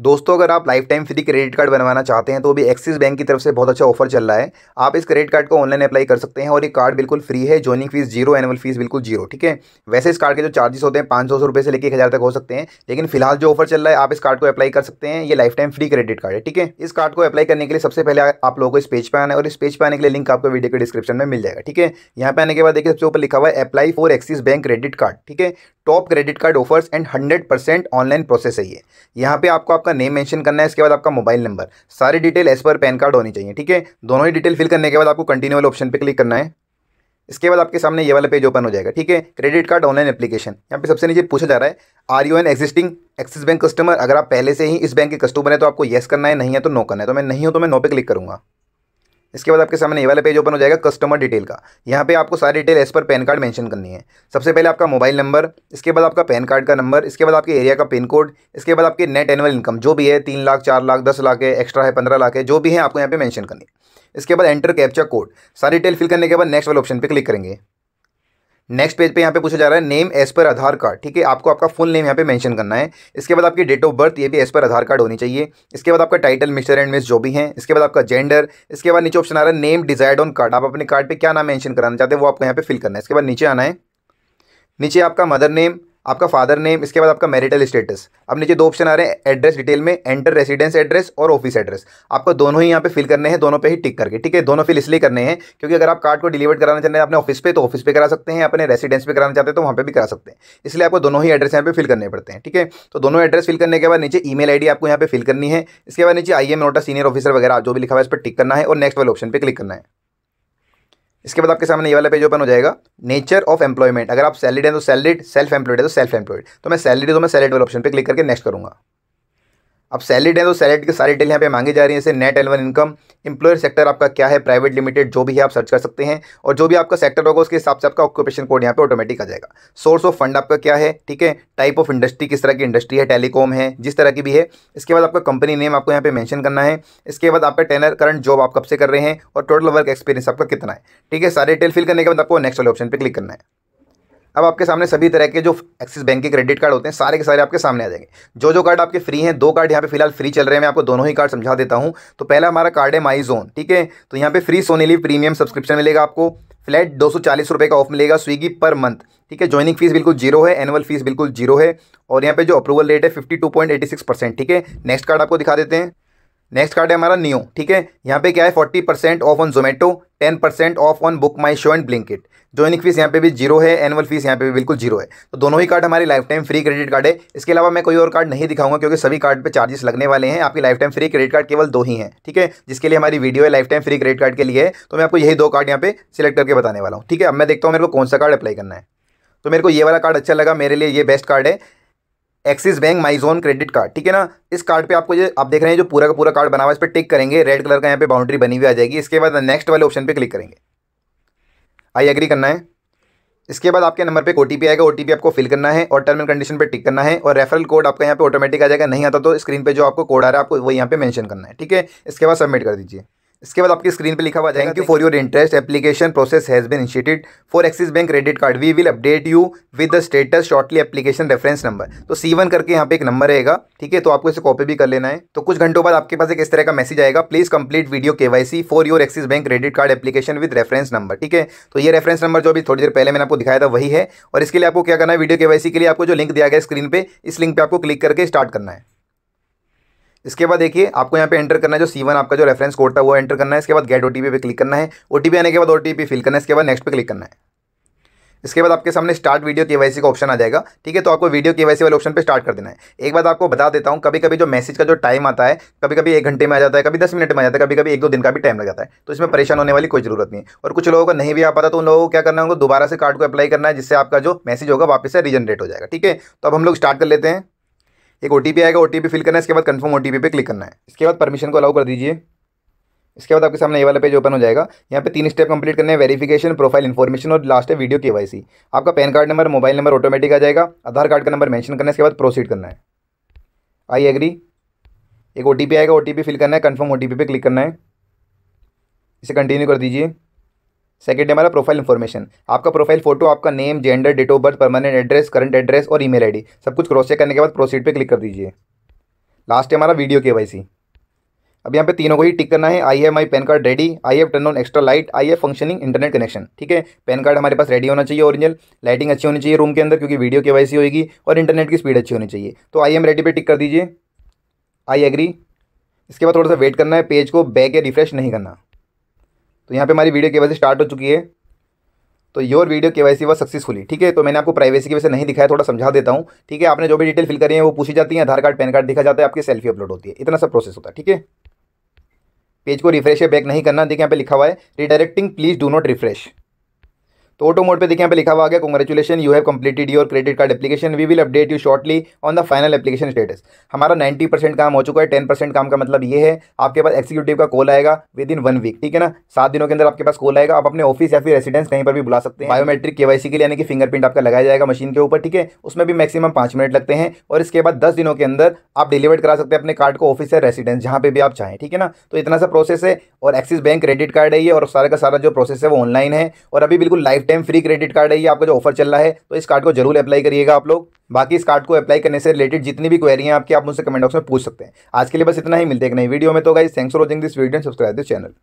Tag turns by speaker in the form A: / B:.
A: दोस्तों अगर आप lifetime free credit card बनवाना चाहते हैं तो अभी एक्सिस बैंक की तरफ से बहुत अच्छा ऑफर चल रहा है आप इस क्रेडिट कार्ड को ऑनलाइन अप्लाई कर सकते हैं और ये कार्ड बिल्कुल फ्री है joining fees zero annual fees बिल्कुल जीरो ठीक है वैसे इस कार्ड के जो चार्जेस होते हैं पाँच सौ रुपये से लेकर एक हज़ार तक हो सकते हैं लेकिन फिलहाल जो ऑफर चल रहा है आप इस कार्ड को अप्लाई कर सकते हैं ये lifetime free credit card है ठीक है इस कार्ड को अप्लाई करने के लिए सबसे पहले आप लोगों को इस पेज पर आना है और इस पेज पर आने के लिए लिंक आपको वीडियो के डिस्क्रिप्शन में मिल जाएगा ठीक है यहाँ पर आने के बाद देखिए सबसे ऊपर लिखा हुआ है apply for Axis bank credit card ठीक है top credit card offers and hundred online process है ये यहाँ पर आपको आपका आपका नेम मेंशन करना है इसके बाद आपका मोबाइल नंबर सारी detail as per PAN card होनी चाहिए ठीक है दोनों ही डिटेल फिल करने के बाद आपको कंटिन्यू वाले ऑप्शन पर क्लिक करना है इसके बाद आपके सामने ये वाला पेज ओपन हो जाएगा ठीक है क्रेडिट कार्ड ऑनलाइन एप्लीकेशन यहाँ पे सबसे नीचे पूछा जा रहा है are you an existing Axis bank customer अगर आप पहले से ही इस बैंक के कस्टमर हैं तो आपको येस करना है नहीं है तो नो करना है तो मैं नहीं हूँ तो मैं नो पे क्लिक करूँगा इसके बाद आपके सामने ये वाला पेज ओपन हो जाएगा कस्टमर डिटेल का यहाँ पे आपको सारी detail as per PAN card mention करनी है सबसे पहले आपका मोबाइल नंबर इसके बाद आपका पैन कार्ड का नंबर इसके बाद आपके एरिया का पिन कोड इसके बाद आपके नेट एनुअल इनकम जो भी है तीन लाख चार लाख दस लाख है एक्स्ट्रा है पंद्रह लाख है जो भी है आपको यहाँ पे मैंशन करनी है इसके बाद एंटर कैप्चा कोड सारी डिटेल फिल करने के बाद नेक्स्ट वाले ऑप्शन पर क्लिक करेंगे नेक्स्ट पेज पे यहाँ पे पूछा जा रहा है नेम एज पर आधार कार्ड ठीक है आपको आपका फुल नेम यहाँ पे मेंशन करना है इसके बाद आपकी डेट ऑफ बर्थ ये भी एज पर आधार कार्ड होनी चाहिए इसके बाद आपका टाइटल मिस्टर एंड मिस जो भी हैं इसके बाद आपका जेंडर इसके बाद नीचे ऑप्शन आ रहा है नेम डिजायर्ड ऑन कार्ड आप अपने कार्ड पर क्या नाम मैंशन कराना चाहते हैं वो आपको यहाँ पे फिल करना है इसके बाद नीचे आना है नीचे आपका मदर नेम आपका फादर नेम इसके बाद आपका मैरिटल स्टेटस अब नीचे दो ऑप्शन आ रहे हैं एड्रेस डिटेल में एंटर रेसिडेंस एड्रेस और ऑफिस एड्रेस आपको दोनों ही यहाँ पे फिल करने हैं दोनों पे ही टिक करके ठीक है दोनों फिल इसलिए करने हैं क्योंकि अगर आप कार्ड को डिलीवर कराना चाहते हैं अपने ऑफिस पे तो ऑफिस पे करा सकते हैं अपने रेसिडेंस पे कराना चाहते हैं तो वहाँ पर भी करा सकते हैं इसलिए आपको दोनों ही एड्रेस यहाँ पे फिल करने पड़ते हैं ठीक है तो दोनों एड्रेस फिल करने के बाद नीचे ई मेल आपको यहाँ पे फिल करनी है इसके बाद नीचे I am not a senior officer वगैरह जो भी लिखा हुआ है इस पर टिक करना है और नेक्स्ट वाले ऑप्शन पर क्लिक करना है इसके बाद आपके सामने ये वाला पेज ओपन हो जाएगा नेचर ऑफ एम्प्लॉयमेंट अगर आप सैलरीड हैं तो सैलरीड सेल्फ एम्प्लॉयड है तो सेल्फ एम्प्लॉयड तो मैं सैलरी तो मैं सैलरीड वाले ऑप्शन पर क्लिक करके नेक्स्ट करूँगा अब सैलिड है तो सैलरी के सारी डिटेल यहाँ पे मांगी जा रही है जैसे नेट एलवन इनकम इंप्लॉयर सेक्टर आपका क्या है प्राइवेट लिमिटेड जो भी है आप सर्च कर सकते हैं और जो भी आपका सेक्टर होगा उसके हिसाब से आपका ऑक्यूपेशन कोड यहाँ पे ऑटोमेटिक आ जाएगा सोर्स ऑफ फंड आपका क्या है ठीक है टाइप ऑफ इंडस्ट्री किस तरह की इंडस्ट्री है टेलीकॉम है जिस तरह की भी है इसके बाद आपका कंपनी नेम आपको यहाँ पे मैंशन करना है इसके बाद आपका टेनर करंट जॉब आप कब से कर रहे हैं और टोटल वर्क एक्सपीरियंस आपका कितना है ठीक है सारे डिटेल फिल करने के बाद आपको नेक्स्ट वाले ऑप्शन पर क्लिक करना है अब आपके सामने सभी तरह के जो एक्सिस बैंक के क्रेडिट कार्ड होते हैं सारे के सारे आपके सामने आ जाएंगे जो जो कार्ड आपके फ्री हैं दो कार्ड यहाँ पे फिलहाल फ्री चल रहे हैं मैं आपको दोनों ही कार्ड समझा देता हूँ तो पहला हमारा कार्ड है माई जोन ठीक है तो यहाँ पे फ्री सोने लिए प्रीमियम सब्सक्रिप्शन मिलेगा आपको फ्लैट दो सौ चालीस रुपये का ऑफ मिलेगा स्विगी पर मंथ ठीक है ज्वाइनिंग फीस बिल्कुल जीरो है एनुअल फीस बिल्कुल जीरो है और यहाँ पे जो अप्रूवल रेट है fifty two point eighty six percent ठीक है नेक्स्ट कार्ड आपको दिखा देते हैं नेक्स्ट कार्ड है हमारा न्यू ठीक है यहाँ पे क्या है forty percent off on Zomato ten percent off on Book My Show and Blinkit joining fees यहाँ पे भी जीरो है एनुअल फीस यहाँ पे भी बिल्कुल जीरो है तो दोनों ही कार्ड हमारे lifetime free credit card है इसके अलावा मैं कोई और कार्ड नहीं दिखाऊंगा क्योंकि सभी कार्ड पे चार्जेस लगने वाले हैं आपकी lifetime free credit card केवल दो ही है ठीक है जिसके लिए हमारी वीडियो है lifetime free credit card के लिए तो मैं आपको यही दो कार्ड यहाँ पे सिलेक्ट करके बताने वाला हूँ ठीक है अब मैं देखता हूँ मेरे को कौन सा कार्ड अप्लाई करना है तो मेरे को ये वाला कार्ड अच्छा लगा मेरे लिए ये बेस्ट कार्ड है Axis bank my zone credit card ठीक है ना इस कार्ड पे आपको ये आप देख रहे हैं जो पूरा का पूरा कार्ड बना हुआ है इस पर टिक करेंगे रेड कलर का यहाँ पे बाउंड्री बनी हुई आ जाएगी इसके बाद नेक्स्ट वाले ऑप्शन पे क्लिक करेंगे आई एग्री करना है इसके बाद आपके नंबर पे ओ आएगा ओ आपको फिल करना है और टर्म एंड कंडीशन पर टिक करना है और रेफरल कोड आपका यहाँ पे ऑटोमेटिक आ जाएगा नहीं आता तो स्क्रीन पर जो आपको कोड आ रहा है आपको वो यहाँ पे मैंशन करना है ठीक है इसके बाद सबमिट कर दीजिए इसके बाद आपकी स्क्रीन पे लिखा हुआ thank you for your interest application process has been initiated for Axis bank credit card we will update you with the status shortly application reference number तो सी वन करके यहाँ पे एक नंबर रहेगा ठीक है तो आपको इसे कॉपी भी कर लेना है तो कुछ घंटों बाद आपके पास एक इस तरह का मैसेज आएगा प्लीज कंप्लीट वीडियो के for your Axis bank credit card application with reference number ठीक है तो ये रेफरेंस नंबर जो अभी थोड़ी देर पहले मैंने आपको दिखाया था वही है और इसके लिए आपको क्या करना है वीडियो के के लिए आपको जो लिंक दिया गया स्क्रीन पर इस लिंक पर आपको क्लिक करके स्टार्ट करना है इसके बाद देखिए आपको यहाँ पे एंटर करना है जो सी वन आपका जो रेफरेंस कोड था वो एंटर करना है इसके बाद गेट ओ टी पे क्लिक करना है ओ आने के बाद ओ फिल करना है इसके बाद नेक्स्ट पे क्लिक करना है इसके बाद आपके सामने स्टार्ट वीडियो केवाईसी का ऑप्शन आ जाएगा ठीक है तो आपको वीडियो केवाईसी वाले ऑप्शन पे स्टार्ट कर देना है एक बात आपको बता देता हूँ कभी कभी जो मैसेज का जो टाइम आता है कभी कभी एक घंटे में आ जाता है कभी दस मिनट में आ जाता है कभी कभी एक दो दिन का भी टाइम लग जाता है तो इसमें परेशान होने वाली कोई जरूरत नहीं है और कुछ लोगों को नहीं भी आ पाता तो उन लोगों को क्या करना है उनको दोबारा से कार्ड को अप्लाई करना है जिससे आपका जो मैसेज होगा वापस से रिजनरेट हो जाएगा ठीक है तो अब हम लोग स्टार्ट कर लेते हैं एक ओ आएगा ओ फिल करना है इसके बाद कन्फर्म ओ पे क्लिक करना है इसके बाद परमिशन को अलाउ कर दीजिए इसके बाद आपके सामने ये वाला पेज ओपन हो जाएगा यहाँ पे तीन स्टेप कंप्लीट करने हैं वेरिफिकेशन प्रोफाइल इन्फॉर्मेशन और लास्ट है वीडियो केवाईसी आपका PAN card number mobile number automatic आ जाएगा आधार कार्ड का नंबर मेंशन करना है इसके बाद प्रोसीड करना है आई एग्री एक ओ आएगा ओ फिल करना है कन्फर्म ओ पे क्लिक करना है इसे कंटिन्यू कर दीजिए सेकेंड है हमारा प्रोफाइल इन्फॉर्मेशन आपका प्रोफाइल फोटो आपका name gender date of birth permanent address current address और ईमेल आईडी सब कुछ क्रॉस चेक करने के बाद प्रोसीड पे क्लिक कर दीजिए लास्ट है हमारा वीडियो के वाई अब यहाँ पे तीनों को ही टिक करना है I have my PAN card ready I have turn on extra light I have functioning internet connection ठीक है पैन कार्ड हमारे पास रेडी होना चाहिए ओरिजिनल लाइटिंग अच्छी होनी चाहिए रूम के अंदर क्योंकि वीडियो के वाई होगी और इंटरनेट की स्पीड अच्छी होनी चाहिए तो आई एम रेडी पर टिक कर दीजिए आई एग्री इसके बाद थोड़ा सा वेट करना है पेज को बैक या रिफ्रेश नहीं करना तो यहाँ पे हमारी वीडियो के स्टार्ट हो चुकी है तो your video K Y C successfully ठीक है तो मैंने आपको प्राइवेसी की वजह से नहीं दिखाया थोड़ा समझा देता हूँ ठीक है आपने जो भी डिटेल फिल करी है वो पूछी जाती है आधार कार्ड पैन कार्ड दिखा जाता है आपकी सेल्फी अपलोड होती है इतना सब प्रोसेस होता है ठीक है पेज को रिफ्रेश या बैक नहीं करना देखिए यहाँ पे लिखा हुआ है redirecting please do not refresh तो ऑटो मोड पे देखिए यहाँ पे लिखा हुआ आ गया congratulation you have completed your credit card application we will update you shortly on the final application status हमारा 90 परसेंट काम हो चुका है 10 परसेंट काम का मतलब ये है आपके पास एक्जीक्यूटिव का कॉल आएगा विद इन वन वीक ठीक है ना सात दिनों के अंदर आपके पास कॉल आएगा आप अपने ऑफिस या फिर रेसिडेंस कहीं पर भी बुला सकते हैं बायोमेट्रिक के के लिए यानी कि फिंगरप्रिंट आपका लगाया जाएगा मशीन के ऊपर ठीक है उसमें भी मैक्सिमम पाँच मिनट लगते हैं और इसके बाद दस दिनों के अंदर आप डिलीवर करा सकते हैं अपने कार्ड को ऑफिस या रेसिडेंस जहाँ पे भी आप चाहें ठीक है ना तो इतना सा प्रोसेस है और एक्सिस बैंक क्रेडिट कार्ड है ये और सारा का सारा जो प्रोसेस है वो ऑनलाइन है और अभी बिल्कुल live time free credit card है ये आपका जो ऑफर चल रहा है तो इस कार्ड को जरूर अप्लाई करिएगा आप लोग बाकी इस कार्ड को अप्लाई करने से रिलेटेड जितनी भी क्वेरी हैं आपकी आप मुझसे कमेंट बॉक्स में पूछ सकते हैं आज के लिए बस इतना ही मिलते हैं एक नई वीडियो में तो guys thanks for watching this video and subscribe this channel